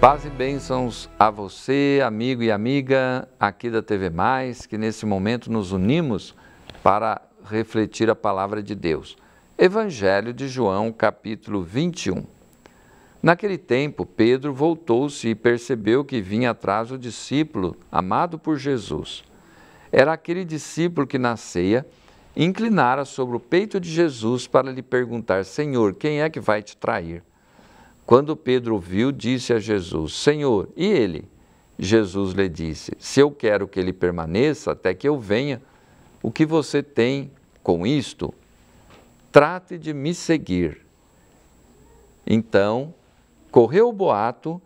Paz e bênçãos a você, amigo e amiga aqui da TV Mais, que nesse momento nos unimos para refletir a palavra de Deus. Evangelho de João, capítulo 21. Naquele tempo, Pedro voltou-se e percebeu que vinha atrás o discípulo amado por Jesus. Era aquele discípulo que na ceia inclinara sobre o peito de Jesus para lhe perguntar: Senhor, quem é que vai te trair? Quando Pedro ouviu, disse a Jesus: Senhor, e ele? Jesus lhe disse: Se eu quero que ele permaneça até que eu venha, o que você tem com isto? Trate de me seguir. Então, correu o boato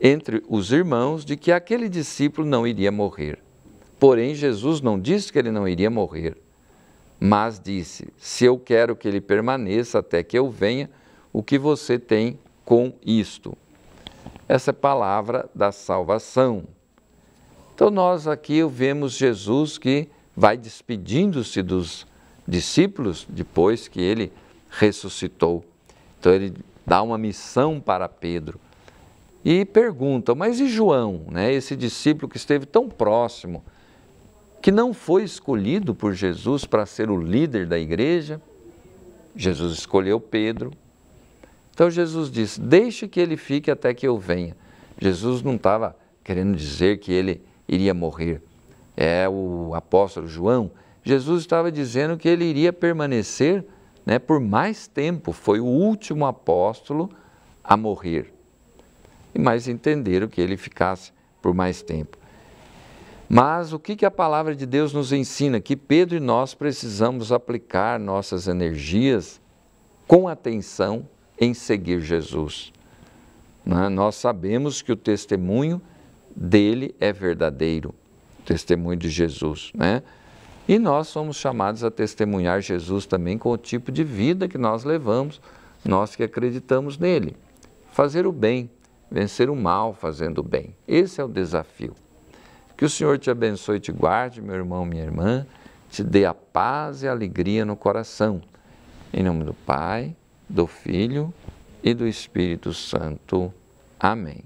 entre os irmãos de que aquele discípulo não iria morrer. Porém, Jesus não disse que ele não iria morrer, mas disse: Se eu quero que ele permaneça até que eu venha, o que você tem com isto? Essa é palavra da salvação. Então, nós aqui vemos Jesus que vai despedindo-se dos discípulos depois que ele ressuscitou então ele dá uma missão para Pedro. E pergunta, mas e João, né, esse discípulo que esteve tão próximo, que não foi escolhido por Jesus para ser o líder da igreja? Jesus escolheu Pedro. Então Jesus disse: Deixe que ele fique até que eu venha. Jesus não estava querendo dizer que ele iria morrer. É o apóstolo João. Jesus estava dizendo que ele iria permanecer né, por mais tempo, foi o último apóstolo a morrer. E mais entenderam que ele ficasse por mais tempo. Mas o que, que a palavra de Deus nos ensina? Que Pedro e nós precisamos aplicar nossas energias com atenção em seguir Jesus. Né? Nós sabemos que o testemunho dele é verdadeiro, o testemunho de Jesus. Né? E nós somos chamados a testemunhar Jesus também com o tipo de vida que nós levamos, nós que acreditamos nele. Fazer o bem, vencer o mal fazendo o bem. Esse é o desafio. Que o Senhor te abençoe e te guarde, meu irmão, minha irmã, te dê a paz e a alegria no coração. Em nome do Pai, do Filho e do Espírito Santo. Amém.